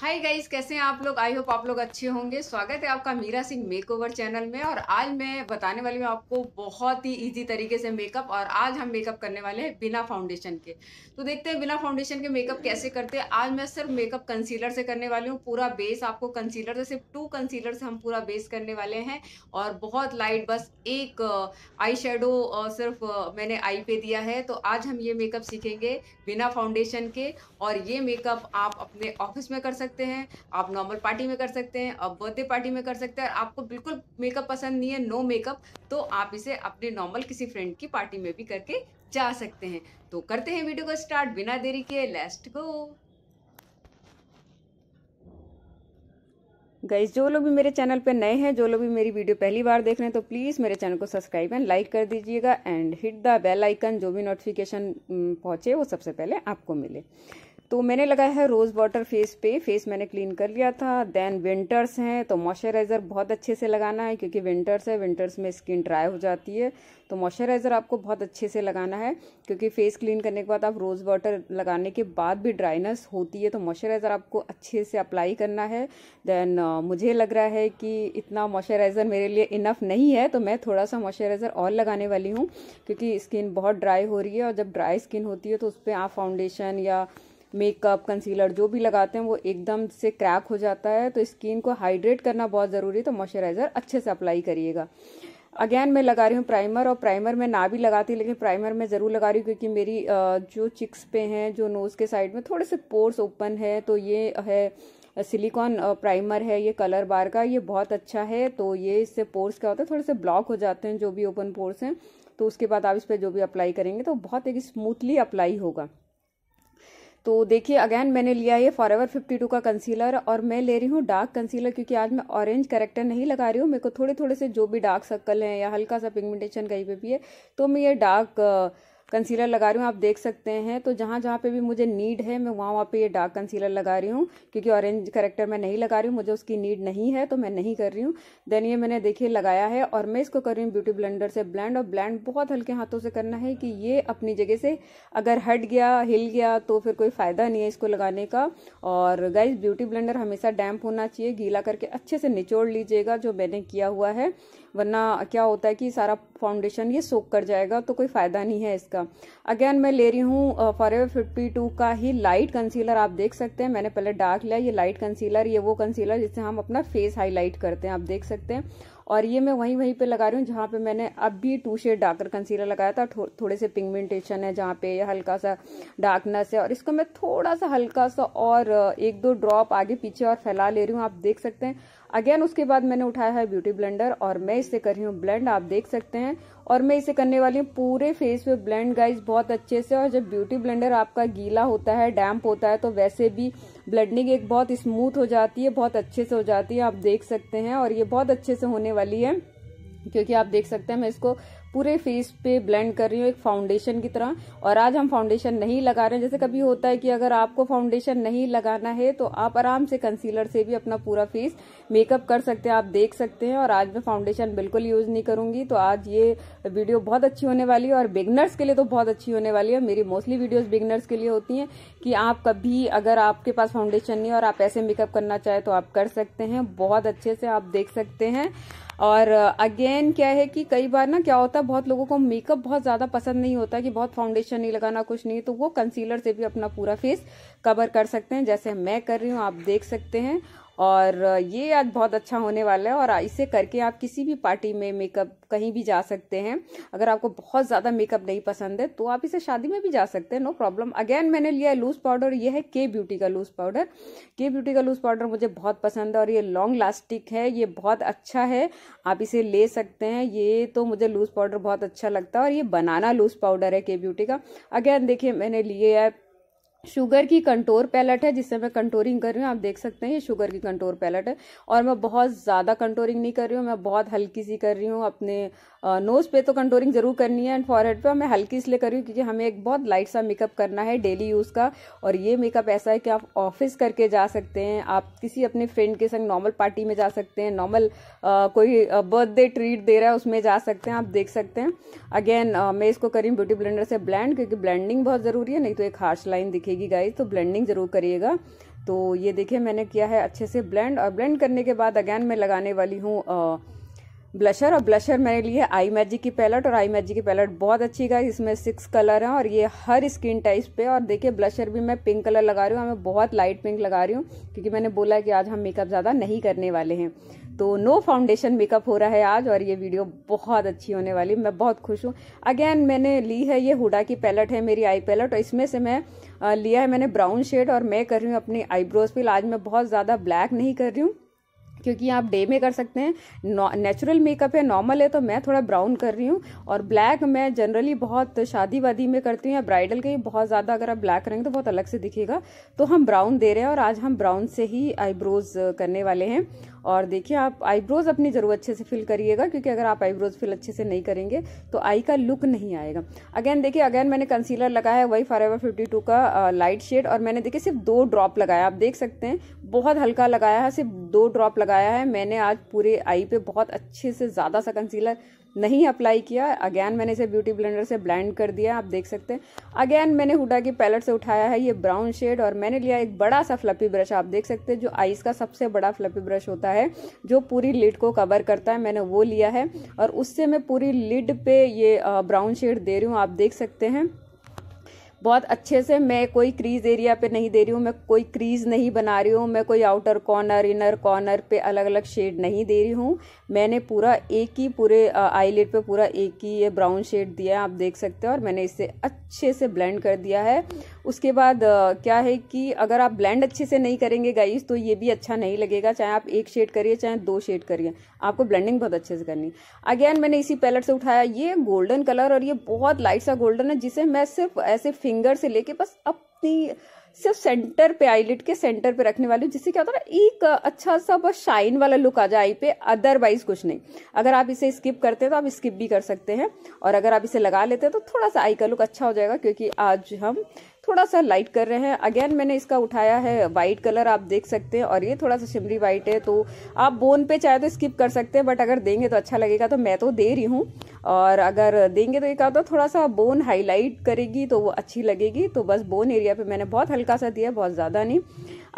hi guys कैसे हैं आप लोग आई होप आप लोग अच्छे होंगे स्वागत है आपका मीरा सिंह मेकओवर चैनल में और आज मैं बताने वाली हूँ आपको बहुत ही इजी तरीके से मेकअप और आज हम मेकअप करने वाले हैं बिना फाउंडेशन के तो देखते हैं बिना फाउंडेशन के मेकअप कैसे करते हैं आज मैं सिर्फ मेकअप कंसीलर से करने वाली हूँ पूरा बेस आपको कंसीलर से सिर्फ टू कंसीलर से हम पूरा बेस करने वाले हैं और बहुत लाइट बस एक आई uh, शेडो uh, सिर्फ uh, मैंने आई पे दिया है तो आज हम ये मेकअप सीखेंगे बिना फाउंडेशन के और ये मेकअप आप अपने ऑफिस में कर सकते सकते हैं आप नॉर्मल पार्टी में कर सकते हैं आप बर्थडे पार्टी में कर सकते हैं आपको बिल्कुल मेकअप पसंद नहीं है नो मेकअप तो आप इसे अपने नॉर्मल किसी फ्रेंड की पार्टी में भी करके जा सकते हैं तो करते हैं वीडियो को स्टार्ट बिना देरी किए लेस्ट गो गाइज जो लोग भी मेरे चैनल पे नए हैं जो लोग भी मेरी वीडियो पहली बार देख रहे हैं तो प्लीज़ मेरे चैनल को सब्सक्राइब एंड लाइक कर दीजिएगा and hit the bell icon जो भी नोटिफिकेशन पहुंचे वो सबसे पहले आपको मिले तो मैंने लगाया है रोज़ वाटर फेस पे फेस मैंने क्लीन कर लिया था देन विंटर्स हैं तो मॉइस्चराइज़र बहुत अच्छे से लगाना है क्योंकि विंटर्स है विंटर्स में स्किन ड्राई हो जाती है तो मॉइस्चराइज़र आपको बहुत अच्छे से लगाना है क्योंकि फेस क्लीन करने के बाद आप रोज़ वाटर लगाने के बाद भी ड्राइनेस होती है तो मॉइस्चराइज़र आपको अच्छे से अप्लाई करना है देन मुझे लग रहा है कि इतना मॉइस्चराइज़र मेरे लिए इनफ नहीं है तो मैं थोड़ा सा मॉइस्चराइज़र और लगाने वाली हूँ क्योंकि स्किन बहुत ड्राई हो रही है और जब ड्राई स्किन होती है तो उस पर आप फाउंडेशन या मेकअप कंसीलर जो भी लगाते हैं वो एकदम से क्रैक हो जाता है तो स्किन को हाइड्रेट करना बहुत ज़रूरी है तो मॉइस्चराइज़र अच्छे से अप्लाई करिएगा अगेन मैं लगा रही हूँ प्राइमर और प्राइमर मैं ना भी लगाती लेकिन प्राइमर मैं ज़रूर लगा रही हूँ क्योंकि मेरी जो चिक्स पे हैं जो नोज़ के साइड में थोड़े से पोर्स ओपन है तो ये है सिलिकॉन प्राइमर है ये कलर बार का ये बहुत अच्छा है तो ये इससे पोर्स क्या होता है थोड़े से ब्लॉक हो जाते हैं जो भी ओपन पोर्स हैं तो उसके बाद आप इस पर जो भी अप्लाई करेंगे तो बहुत एक स्मूथली अप्लाई होगा तो देखिए अगेन मैंने लिया ये फॉर एवर फिफ्टी टू का कंसीलर और मैं ले रही हूँ डार्क कंसीलर क्योंकि आज मैं ऑरेंज करेक्टर नहीं लगा रही हूँ मेरे को थोड़े थोड़े से जो भी डार्क सर्कल हैं या हल्का सा पिगमेंटेशन कहीं पे भी है तो मैं ये डार्क कंसीलर लगा रही हूँ आप देख सकते हैं तो जहाँ जहाँ पे भी मुझे नीड है मैं वहाँ वहाँ पे ये डार्क कंसीलर लगा रही हूँ क्योंकि ऑरेंज करेक्टर मैं नहीं लगा रही हूँ मुझे उसकी नीड नहीं है तो मैं नहीं कर रही हूँ देन ये मैंने देखिए लगाया है और मैं इसको कर रही हूँ ब्यूटी ब्लेंडर से ब्लैंड और ब्लैंड बहुत हल्के हाथों से करना है कि ये अपनी जगह से अगर हट गया हिल गया तो फिर कोई फ़ायदा नहीं है इसको लगाने का और गाइज ब्यूटी ब्लेंडर हमेशा डैम्प होना चाहिए गीला करके अच्छे से निचोड़ लीजिएगा जो मैंने किया हुआ है वरना क्या होता है कि सारा फाउंडेशन ये सोख कर जाएगा तो कोई फ़ायदा नहीं है इसका का अगेन मैं ले रही हूँ फॉर एवर फिफ्टी टू का ही लाइट कंसीलर आप देख सकते हैं मैंने पहले डार्क लिया ये लाइट कंसीलर ये वो कंसीलर जिससे हम अपना फेस हाईलाइट करते हैं आप देख सकते हैं और ये मैं वहीं वहीं पे लगा रही हूँ जहाँ पे मैंने अब भी टू शेड डार्कर कंसीलर लगाया था थो, थोड़े से पिगमेंटेशन है जहाँ पे हल्का सा डार्कनेस है और इसको मैं थोड़ा सा हल्का सा और एक दो ड्रॉप आगे पीछे और फैला ले रही हूँ आप देख सकते हैं अगेन उसके बाद मैंने उठाया है ब्यूटी ब्लेंडर और मैं इसे कर रही हूँ ब्लेंड आप देख सकते हैं और मैं इसे करने वाली हूँ पूरे फेस पे ब्लेंड गाइस बहुत अच्छे से और जब ब्यूटी ब्लेंडर आपका गीला होता है डैम्प होता है तो वैसे भी ब्लेंडिंग एक बहुत स्मूथ हो जाती है बहुत अच्छे से हो जाती है आप देख सकते हैं और ये बहुत अच्छे से होने वाली है क्योंकि आप देख सकते हैं मैं इसको पूरे फेस पे ब्लेंड कर रही हूँ एक फाउंडेशन की तरह और आज हम फाउंडेशन नहीं लगा रहे हैं जैसे कभी होता है कि अगर आपको फाउंडेशन नहीं लगाना है तो आप आराम से कंसीलर से भी अपना पूरा फेस मेकअप कर सकते हैं आप देख सकते हैं और आज मैं फाउंडेशन बिल्कुल यूज नहीं करूंगी तो आज ये वीडियो बहुत अच्छी होने वाली है और बिगनर्स के लिए तो बहुत अच्छी होने वाली है मेरी मोस्टली वीडियोज बिगनर्स के लिए होती है कि आप कभी अगर आपके पास फाउंडेशन नहीं और आप ऐसे मेकअप करना चाहे तो आप कर सकते हैं बहुत अच्छे से आप देख सकते हैं और अगेन uh, क्या है कि कई बार ना क्या होता है बहुत लोगों को मेकअप बहुत ज़्यादा पसंद नहीं होता कि बहुत फाउंडेशन नहीं लगाना कुछ नहीं तो वो कंसीलर से भी अपना पूरा फेस कवर कर सकते हैं जैसे मैं कर रही हूँ आप देख सकते हैं और ये आज बहुत अच्छा होने वाला है और इसे करके आप किसी भी पार्टी में मेकअप कहीं भी जा सकते हैं अगर आपको बहुत ज़्यादा मेकअप नहीं पसंद है तो आप इसे शादी में भी जा सकते हैं नो प्रॉब्लम अगेन मैंने लिया है लूज़ पाउडर ये है के ब्यूटी का लूज़ पाउडर के ब्यूटी का लूज़ पाउडर मुझे बहुत पसंद है और ये लॉन्ग लास्टिक है ये बहुत अच्छा है आप इसे ले सकते हैं ये तो मुझे लूज़ पाउडर बहुत अच्छा लगता है और ये बनाना लूज़ पाउडर है के ब्यूटी का अगेन देखिए मैंने लिए है शुगर की कंटोर पैलेट है जिससे मैं कंटोरिंग कर रही हूँ आप देख सकते हैं ये शुगर की कंटोर पैलेट है और मैं बहुत ज़्यादा कंटोरिंग नहीं कर रही हूँ मैं बहुत हल्की सी कर रही हूँ अपने नोज़ पे तो कंटोरिंग ज़रूर करनी है एंड फॉरहेड पे और मैं हल्की इसलिए कर रही हूँ क्योंकि हमें एक बहुत लाइट सा मेकअप करना है डेली यूज़ का और ये मेकअप ऐसा है कि आप ऑफिस करके जा सकते हैं आप किसी अपने फ्रेंड के संग नॉर्मल पार्टी में जा सकते हैं नॉर्मल कोई बर्थडे ट्रीट दे रहा है उसमें जा सकते हैं आप देख सकते हैं अगेन मैं इसको करी ब्यूटी ब्लेंडर से ब्लैंड क्योंकि ब्लैंडिंग बहुत ज़रूरी है नहीं तो एक हार्श लाइन दिखे दिखेगी गाइज तो ब्लेंडिंग ज़रूर करिएगा तो ये देखिए मैंने किया है अच्छे से ब्लेंड और ब्लेंड करने के बाद अगैन मैं लगाने वाली हूँ ब्लशर और ब्लशर मेरे लिए आई मैजिक की पैलेट और आई मैजिक की पैलेट बहुत अच्छी गाइस इसमें सिक्स कलर हैं और ये हर स्किन टाइप पे और देखिए ब्लशर भी मैं पिंक कलर लगा रही हूँ मैं बहुत लाइट पिंक लगा रही हूँ क्योंकि मैंने बोला कि आज हम मेकअप ज़्यादा नहीं करने वाले हैं तो नो फाउंडेशन मेकअप हो रहा है आज और ये वीडियो बहुत अच्छी होने वाली मैं बहुत खुश हूँ अगेन मैंने ली है ये हुडा की पैलेट है मेरी आई पैलेट और इसमें से मैं लिया है मैंने ब्राउन शेड और मैं कर रही हूँ अपनी आईब्रोज पे आज मैं बहुत ज़्यादा ब्लैक नहीं कर रही हूँ क्योंकि आप डे में कर सकते हैं नेचुरल मेकअप है नॉर्मल है तो मैं थोड़ा ब्राउन कर रही हूँ और ब्लैक मैं जनरली बहुत शादी वादी में करती हूँ या ब्राइडल के बहुत ज़्यादा अगर आप ब्लैक करेंगे तो बहुत अलग से दिखेगा तो हम ब्राउन दे रहे हैं और आज हम ब्राउन से ही आईब्रोज़ करने वाले हैं और देखिए आप आईब्रोज़ अपनी ज़रूर अच्छे से फिल करिएगा क्योंकि अगर आप आईब्रोज़ फिल अच्छे से नहीं करेंगे तो आई का लुक नहीं आएगा अगेन देखिए अगेन मैंने कंसीलर लगाया है वही फॉर एवर फिफ्टी टू का लाइट शेड और मैंने देखिए सिर्फ दो ड्रॉप लगाया आप देख सकते हैं बहुत हल्का लगाया है सिर्फ दो ड्रॉप लगाया है मैंने आज पूरे आई पे बहुत अच्छे से ज़्यादा सा कंसीलर नहीं अप्लाई किया अगेन मैंने इसे ब्यूटी ब्लेंडर से ब्लेंड कर दिया आप देख सकते हैं अगेन मैंने हुडा की पैलेट से उठाया है ये ब्राउन शेड और मैंने लिया एक बड़ा सा फ्लपी ब्रश आप देख सकते हैं जो आइस का सबसे बड़ा फ्लपी ब्रश होता है जो पूरी लिड को कवर करता है मैंने वो लिया है और उससे मैं पूरी लिड पे ये ब्राउन शेड दे रही हूँ आप देख सकते हैं बहुत अच्छे से मैं कोई क्रीज एरिया पे नहीं दे रही हूँ मैं कोई क्रीज नहीं बना रही हूँ मैं कोई आउटर कॉर्नर इनर कॉर्नर पे अलग अलग शेड नहीं दे रही हूँ मैंने पूरा एक ही पूरे आईलेट पे पूरा एक ही ये ब्राउन शेड दिया है आप देख सकते हो और मैंने इसे अच्छे से ब्लेंड कर दिया है उसके बाद क्या है कि अगर आप ब्लेंड अच्छे से नहीं करेंगे गाइस तो ये भी अच्छा नहीं लगेगा चाहे आप एक शेड करिए चाहे दो शेड करिए आपको ब्लेंडिंग बहुत अच्छे से करनी अगेन मैंने इसी पैलेट से उठाया ये गोल्डन कलर और ये बहुत लाइट सा गोल्डन है जिसे मैं सिर्फ ऐसे फिंगर से लेके बस अपनी सिर्फ सेंटर पे आईलिट के सेंटर पे रखने वाली हूँ जिससे क्या होता है ना एक अच्छा सा बस शाइन वाला लुक आ जाए आई पे अदरवाइज कुछ नहीं अगर आप इसे स्किप करते हैं तो आप स्किप भी कर सकते हैं और अगर आप इसे लगा लेते हैं तो थोड़ा सा आई का लुक अच्छा हो जाएगा क्योंकि आज हम थोड़ा सा लाइट कर रहे हैं अगेन मैंने इसका उठाया है वाइट कलर आप देख सकते हैं और ये थोड़ा सा शिमरी वाइट है तो आप बोन पे चाहे तो स्किप कर सकते हैं बट अगर देंगे तो अच्छा लगेगा तो मैं तो दे रही हूँ और अगर देंगे तो ये कहा तो थोड़ा सा बोन हाईलाइट करेगी तो वो अच्छी लगेगी तो बस बोन एरिया पे मैंने बहुत हल्का सा दिया बहुत ज़्यादा नहीं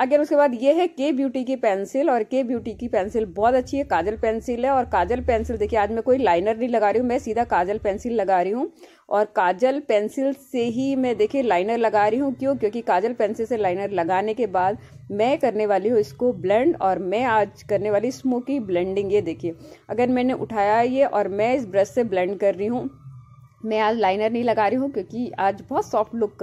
अगेन उसके बाद ये है के ब्यूटी की पेंसिल और के ब्यूटी की पेंसिल बहुत अच्छी है काजल पेंसिल है और काजल पेंसिल देखिए आज मैं कोई लाइनर नहीं लगा रही हूँ मैं सीधा काजल पेंसिल लगा रही हूँ और काजल पेंसिल से ही मैं देखिए लाइनर लगा रही हूँ क्यों क्योंकि काजल पेंसिल से लाइनर लगाने के बाद मैं करने वाली हूँ इसको ब्लेंड और मैं आज करने वाली स्मोकी ब्लेंडिंग ये देखिए अगर मैंने उठाया ये और मैं इस ब्रश से ब्लेंड कर रही हूँ मैं आज लाइनर नहीं लगा रही हूँ क्योंकि आज बहुत सॉफ्ट लुक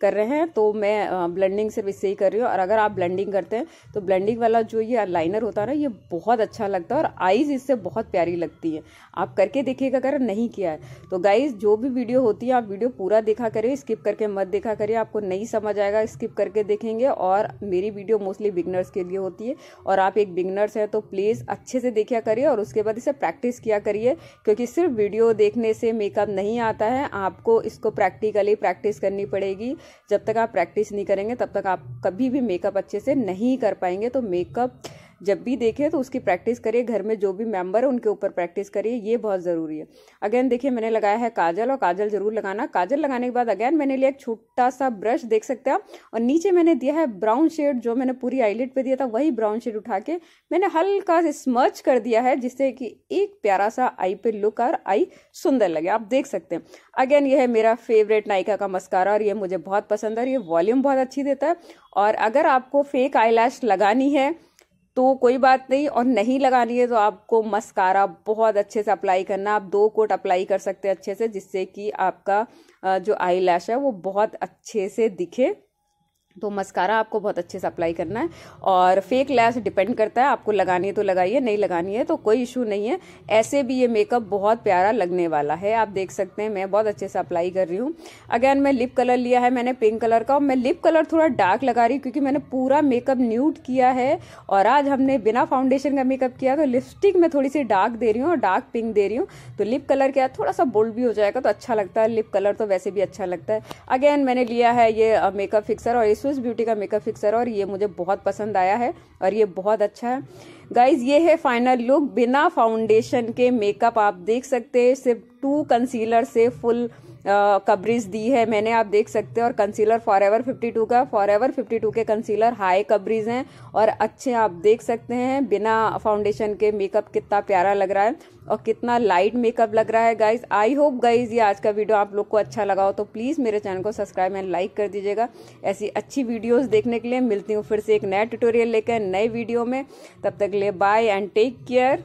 कर रहे हैं तो मैं ब्लेंडिंग सिर्फ इससे ही कर रही हूँ और अगर आप ब्लेंडिंग करते हैं तो ब्लेंडिंग वाला जो ये लाइनर होता है ना ये बहुत अच्छा लगता है और आईज़ इससे बहुत प्यारी लगती है आप करके देखिएगा अगर नहीं किया है तो गाइज जो भी वीडियो होती है आप वीडियो पूरा देखा करिए स्किप करके मत देखा करिए आपको नहीं समझ आएगा स्किप करके देखेंगे और मेरी वीडियो मोस्टली बिगनर्स के लिए होती है और आप एक बिगनर्स हैं तो प्लीज़ अच्छे से देखा करिए और उसके बाद इसे प्रैक्टिस किया करिए क्योंकि सिर्फ वीडियो देखने से मेकअप नहीं नहीं आता है आपको इसको प्रैक्टिकली प्रैक्टिस करनी पड़ेगी जब तक आप प्रैक्टिस नहीं करेंगे तब तक आप कभी भी मेकअप अच्छे से नहीं कर पाएंगे तो मेकअप जब भी देखें तो उसकी प्रैक्टिस करिए घर में जो भी मेम्बर है उनके ऊपर प्रैक्टिस करिए ये बहुत ज़रूरी है अगेन देखिए मैंने लगाया है काजल और काजल ज़रूर लगाना काजल लगाने के बाद अगेन मैंने लिया एक छोटा सा ब्रश देख सकते हैं और नीचे मैंने दिया है ब्राउन शेड जो मैंने पूरी आईलेट पर दिया था वही ब्राउन शेड उठा के मैंने हल्का स्मर्च कर दिया है जिससे कि एक प्यारा सा आई पे लुक और आई सुंदर लगे आप देख सकते हैं अगेन यह है मेरा फेवरेट नायिका का मस्कारा और ये मुझे बहुत पसंद है और ये वॉल्यूम बहुत अच्छी देता है और अगर आपको फेक आई लगानी है तो कोई बात नहीं और नहीं लगानी है तो आपको मस्कारा बहुत अच्छे से अप्लाई करना आप दो कोट अप्लाई कर सकते हैं अच्छे से जिससे कि आपका जो आई लैश है वो बहुत अच्छे से दिखे तो मस्कारा आपको बहुत अच्छे से अप्लाई करना है और फेक लैस डिपेंड करता है आपको लगानी है तो लगाइए नहीं लगानी है तो कोई इशू नहीं है ऐसे भी ये मेकअप बहुत प्यारा लगने वाला है आप देख सकते हैं मैं बहुत अच्छे से अप्लाई कर रही हूँ अगेन मैं लिप कलर लिया है मैंने पिंक कलर का और मैं लिप कलर थोड़ा डार्क लगा रही हूँ क्योंकि मैंने पूरा मेकअप न्यूट किया है और आज हमने बिना फाउंडेशन का मेकअप किया तो लिपस्टिक में थोड़ी सी डार्क दे रही हूँ और डार्क पिंक दे रही हूँ तो लिप कलर क्या थोड़ा सा बोल्ड भी हो जाएगा तो अच्छा लगता है लिप कलर तो वैसे भी अच्छा लगता है अगेन मैंने लिया है ये मेकअप फिक्सर और इस स्विस ब्यूटी का मेकअप फिक्सर और ये मुझे बहुत पसंद आया है और ये बहुत अच्छा है गाइज ये है फाइनल लुक बिना फाउंडेशन के मेकअप आप देख सकते हैं सिर्फ टू कंसीलर से फुल कवरेज दी है मैंने आप देख सकते हैं और concealer forever fifty two का फॉर एवर फिफ्टी टू के कंसीलर हाई कवरेज हैं और अच्छे आप देख सकते हैं बिना फाउंडेशन के मेकअप कितना प्यारा लग रहा है और कितना लाइट मेकअप लग रहा है गाइज आई होप गाइज ये आज का वीडियो आप लोग को अच्छा लगा हो तो प्लीज़ मेरे चैनल को सब्सक्राइब एंड लाइक कर दीजिएगा ऐसी अच्छी वीडियोस देखने के लिए मिलती हूँ फिर से एक नया ट्यूटोरियल लेकर नए वीडियो में तब तक ले बाय एंड टेक केयर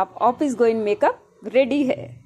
आप ऑफिस गोइंग मेकअप रेडी है